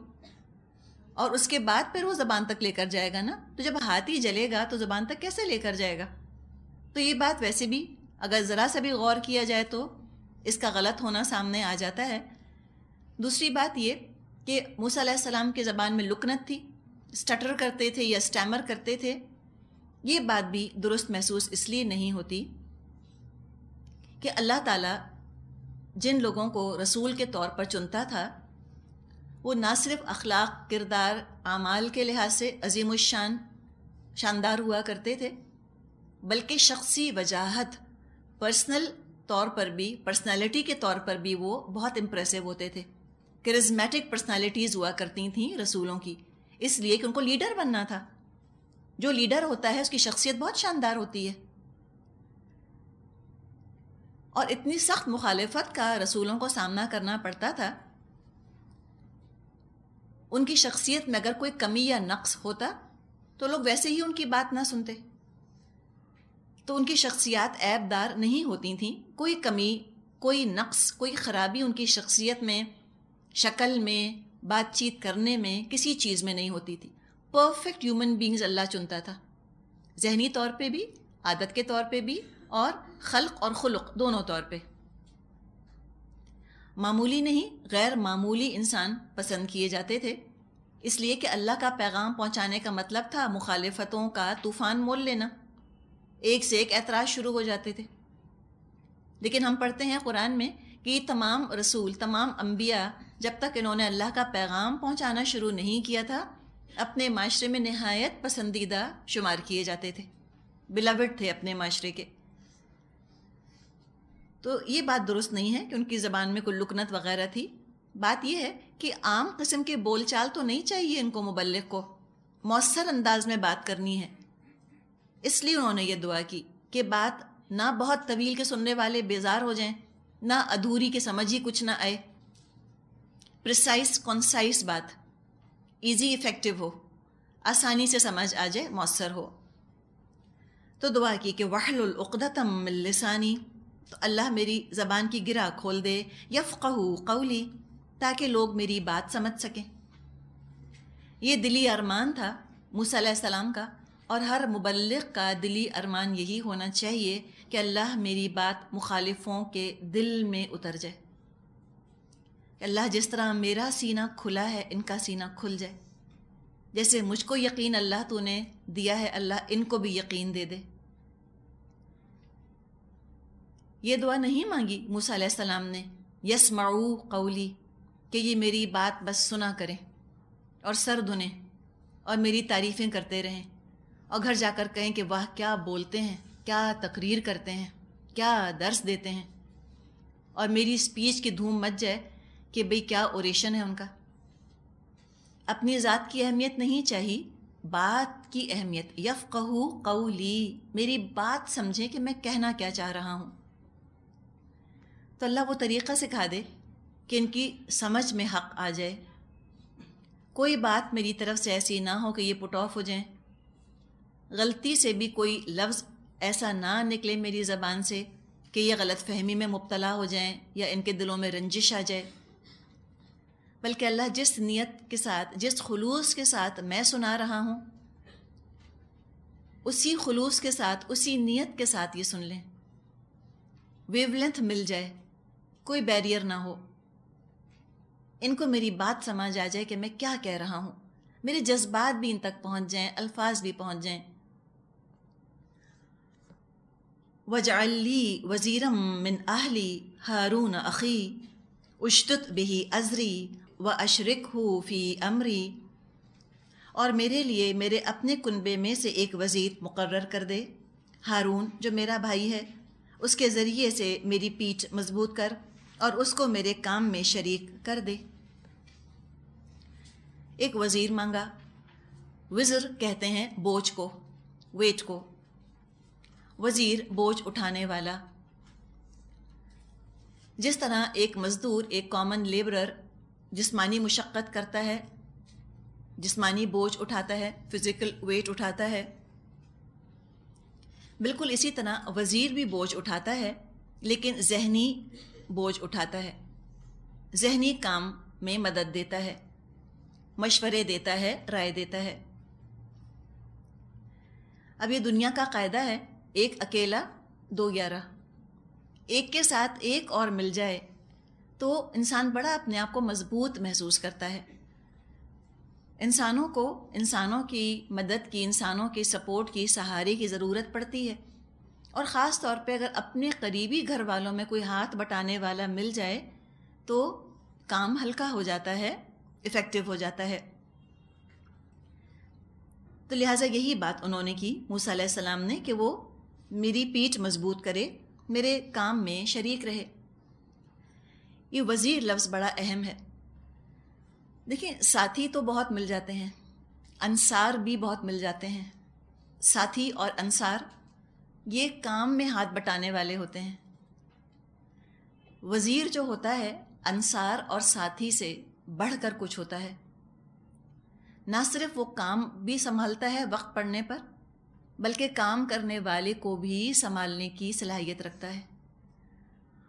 और उसके बाद फिर वो ज़बान तक लेकर जाएगा ना तो जब हाथ ही जलेगा तो ज़बान तक कैसे लेकर जाएगा तो ये बात वैसे भी अगर ज़रा सा भी गौर किया जाए तो इसका गलत होना सामने आ जाता है दूसरी बात ये कि मूसा सलाम के ज़बान में लुकनत थी स्टटर करते थे या स्टैमर करते थे ये बात भी दुरुस्त महसूस इसलिए नहीं होती कि अल्लाह ताला जिन लोगों को रसूल के तौर पर चुनता था वो ना सिर्फ अखलाक किरदार आमाल के लिहाज से अजीम शान शानदार हुआ करते थे बल्कि शख्सी वजाहत पर्सनल तौर पर भी पर्सनालिटी के तौर पर भी वो बहुत इम्प्रेसिव होते थे करिज्मेटिक पर्सनालिटीज़ हुआ करती थीं रसूलों की इसलिए कि उनको लीडर बनना था जो लीडर होता है उसकी शख्सियत बहुत शानदार होती है और इतनी सख्त मुखालफत का रसूलों को सामना करना पड़ता था उनकी शख्सियत में अगर कोई कमी या नक्स होता तो लोग वैसे ही उनकी बात ना सुनते तो उनकी शख्सियात ऐबदार नहीं होती थी कोई कमी कोई नक्स कोई ख़राबी उनकी शख्सियत में शक्ल में बातचीत करने में किसी चीज़ में नहीं होती थी परफेक्ट ह्यूमन बींग्स अल्लाह चुनता था जहनी तौर पे भी आदत के तौर पे भी और खल्क और खुलक दोनों तौर पे मामूली नहीं गैर मामूली इंसान पसंद किए जाते थे इसलिए कि अल्लाह का पैगाम पहुंचाने का मतलब था मुखालफतों का तूफ़ान मोल लेना एक से एक एतराज़ शुरू हो जाते थे लेकिन हम पढ़ते हैं कुरान में कि तमाम रसूल तमाम अम्बिया जब तक इन्होंने अल्लाह का पैगाम पहुंचाना शुरू नहीं किया था अपने माशरे में नहायत पसंदीदा शुमार किए जाते थे बिलावट थे अपने माशरे के तो ये बात दुरुस्त नहीं है कि उनकी ज़बान में कोई लुकनत वगैरह थी बात यह है कि आम कस्म के बोलचाल तो नहीं चाहिए इनको मुबलक को मौसर अंदाज में बात करनी है इसलिए उन्होंने ये दुआ की कि बात ना बहुत तवील के सुनने वाले बेजार हो जाएं ना अधूरी के समझ ही कुछ ना आए प्रिसाइस कॉन्साइस बात इजी इफेक्टिव हो आसानी से समझ आ जाए मौसर हो तो दुआ की कि वहलतम लसानी तो अल्लाह मेरी ज़बान की गिरा खोल दे यफ़ू कौली ताकि लोग मेरी बात समझ सकें ये दिली अरमान था मूसम का और हर मुबलक का दिली अरमान यही होना चाहिए कि अल्लाह मेरी बात मुखालिफों के दिल में उतर जाए अल्लाह जिस तरह मेरा सीना खुला है इनका सीना खुल जाए जैसे मुझको यकीन अल्लाह तूने दिया है अल्लाह इनको भी यकीन दे दे ये दुआ नहीं मांगी मूसा सलाम ने यस माऊ कौली कि ये मेरी बात बस सुना करें और सर धुने और मेरी तारीफ़ें करते रहें और घर जाकर कहें कि वाह क्या बोलते हैं क्या तकरीर करते हैं क्या दर्स देते हैं और मेरी स्पीच की धूम मच जाए कि भाई क्या ओरेशन है उनका अपनी ज़ात की अहमियत नहीं चाहिए बात की अहमियत यफ़ यफ़ू कौली मेरी बात समझें कि मैं कहना क्या चाह रहा हूँ तो अल्लाह वो तरीक़ा सिखा दे कि इनकी समझ में हक़ आ जाए कोई बात मेरी तरफ़ से ऐसी ना हो कि ये पुट ऑफ हो जाए गलती से भी कोई लफ्ज़ ऐसा ना निकले मेरी ज़बान से कि ये गलत फहमी में मुबतला हो जाएं या इनके दिलों में रंजिश आ जाए बल्कि अल्लाह जिस नीयत के साथ जिस खलूस के साथ मैं सुना रहा हूँ उसी खलूस के साथ उसी नीयत के साथ ये सुन लें वेवलेंथ मिल जाए कोई बैरियर ना हो इनको मेरी बात समझ आ जाए कि मैं क्या कह रहा हूँ मेरे जज्बात भी इन तक पहुँच जाएँ अल्फाज भी पहुँच जाएँ वजाली वज़ीरम मिन आहली हारून अखी उशतुत बिही अजरी व अशरक हो फ़ी अमरी और मेरे लिए मेरे अपने कुनबे में से एक वज़ीर मुकर कर दे हारून जो मेरा भाई है उसके ज़रिए से मेरी पीठ मजबूत कर और उसको मेरे काम में शरीक कर दे एक वज़ीर मांगा वज़र कहते हैं बोझ को वेट को वज़ीर बोझ उठाने वाला जिस तरह एक मज़दूर एक कॉमन लेबरर जिस्मानी मशक्क़त करता है जिस्मानी बोझ उठाता है फिज़िकल वेट उठाता है बिल्कुल इसी तरह वज़ीर भी बोझ उठाता है लेकिन जहनी बोझ उठाता है जहनी काम में मदद देता है मशवरे देता है राय देता है अब ये दुनिया का कायदा है एक अकेला दो ग्यारह एक के साथ एक और मिल जाए तो इंसान बड़ा अपने आप को मजबूत महसूस करता है इंसानों को इंसानों की मदद की इंसानों के सपोर्ट की सहारे की ज़रूरत पड़ती है और ख़ास तौर पे अगर अपने करीबी घर वालों में कोई हाथ बटाने वाला मिल जाए तो काम हल्का हो जाता है इफ़ेक्टिव हो जाता है तो लिहाजा यही बात उन्होंने की मूसा सलाम ने कि वो मेरी पीठ मजबूत करे मेरे काम में शरीक रहे ये वज़ीर लफ्ज़ बड़ा अहम है देखिए साथी तो बहुत मिल जाते हैं अनसार भी बहुत मिल जाते हैं साथी और अनसार ये काम में हाथ बटाने वाले होते हैं वज़ीर जो होता है अनसार और साथी से बढ़कर कुछ होता है ना सिर्फ वो काम भी संभालता है वक्त पड़ने पर बल्कि काम करने वाले को भी संभालने की सलाहियत रखता है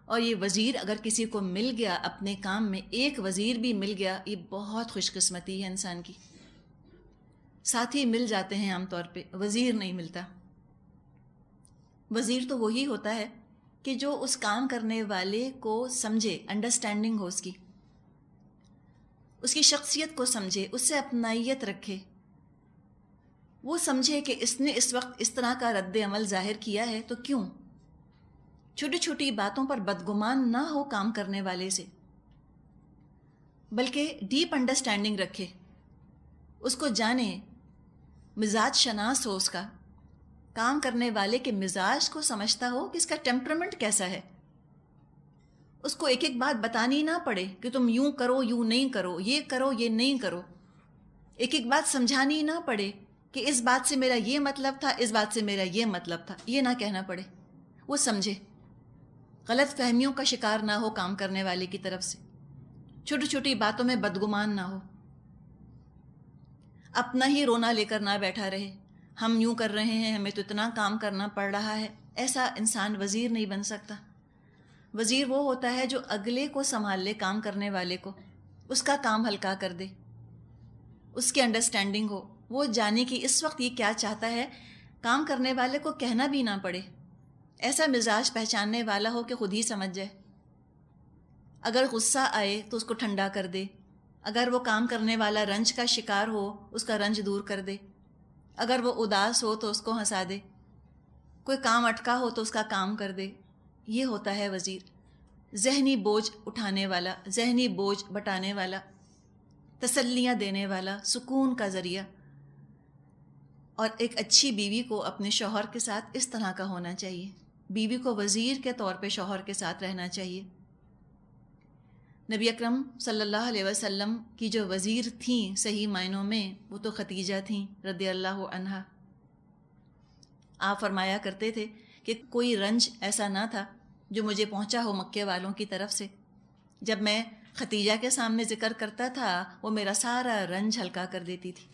और ये वज़ीर अगर किसी को मिल गया अपने काम में एक वज़ीर भी मिल गया ये बहुत खुशकस्मती है इंसान की साथी मिल जाते हैं आमतौर पे वज़ीर नहीं मिलता वज़ीर तो वही होता है कि जो उस काम करने वाले को समझे अंडरस्टैंडिंग हो उसकी उसकी शख्सियत को समझे उससे अपनाइत रखे वो समझे कि इसने इस वक्त इस तरह का रद्द अमल ज़ाहिर किया है तो क्यों छोटी छोटी बातों पर बदगुमान ना हो काम करने वाले से बल्कि डीप अंडरस्टैंडिंग रखे उसको जाने मिजाज शनास हो उसका काम करने वाले के मिजाज को समझता हो कि इसका टेम्परमेंट कैसा है उसको एक एक बात बतानी ना पड़े कि तुम यूं करो यूं नहीं करो ये करो ये नहीं करो एक एक बात समझानी ना पड़े कि इस बात से मेरा ये मतलब था इस बात से मेरा ये मतलब था ये ना कहना पड़े वो समझे गलत फहमियों का शिकार ना हो काम करने वाले की तरफ से छोटी छोटी बातों में बदगुमान ना हो अपना ही रोना लेकर ना बैठा रहे हम यूं कर रहे हैं हमें तो इतना काम करना पड़ रहा है ऐसा इंसान वज़ीर नहीं बन सकता वज़ीर वो होता है जो अगले को संभाल ले काम करने वाले को उसका काम हल्का कर दे उसकी अंडरस्टैंडिंग हो वो जाने कि इस वक्त ये क्या चाहता है काम करने वाले को कहना भी ना पड़े ऐसा मिजाज पहचानने वाला हो कि खुद ही समझ जाए अगर गुस्सा आए तो उसको ठंडा कर दे अगर वो काम करने वाला रंज का शिकार हो उसका रंज दूर कर दे अगर वो उदास हो तो उसको हंसा दे कोई काम अटका हो तो उसका काम कर दे ये होता है वज़ीर जहनी बोझ उठाने वाला जहनी बोझ बटाने वाला तसल्लियाँ देने वाला सुकून का ज़रिया और एक अच्छी बीवी को अपने शोहर के साथ इस तरह का होना चाहिए बीवी को वज़ीर के तौर पे शोहर के साथ रहना चाहिए नबी अकरम सल्लल्लाहु अलैहि वसल्लम की जो वज़ीर थीं सही मायनों में वो तो खतीजा थीं रदी अल्लाह अनहा आप फरमाया करते थे कि कोई रंज ऐसा ना था जो मुझे पहुंचा हो मक्के वालों की तरफ से जब मैं खतीजा के सामने ज़िक्र करता था वो मेरा सारा रंज हल्का कर देती थी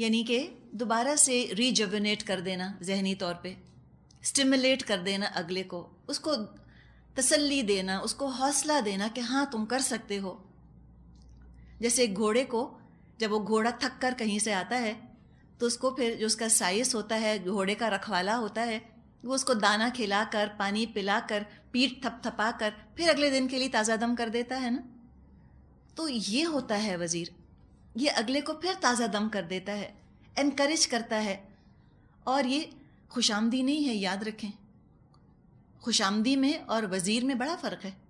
यानी कि दोबारा से रिजवनेट कर देना जहनी तौर पे स्टिमुलेट कर देना अगले को उसको तसल्ली देना उसको हौसला देना कि हाँ तुम कर सकते हो जैसे घोड़े को जब वो घोड़ा थक कर कहीं से आता है तो उसको फिर जो उसका साइस होता है घोड़े का रखवाला होता है वो उसको दाना खिला कर पानी पिला कर पीठ थपथपा कर फिर अगले दिन के लिए ताज़ा दम कर देता है ना तो ये होता है वज़ीर ये अगले को फिर ताज़ा दम कर देता है इनक्रेज करता है और ये खुशामदी नहीं है याद रखें खुशामदी में और वज़ीर में बड़ा फ़र्क है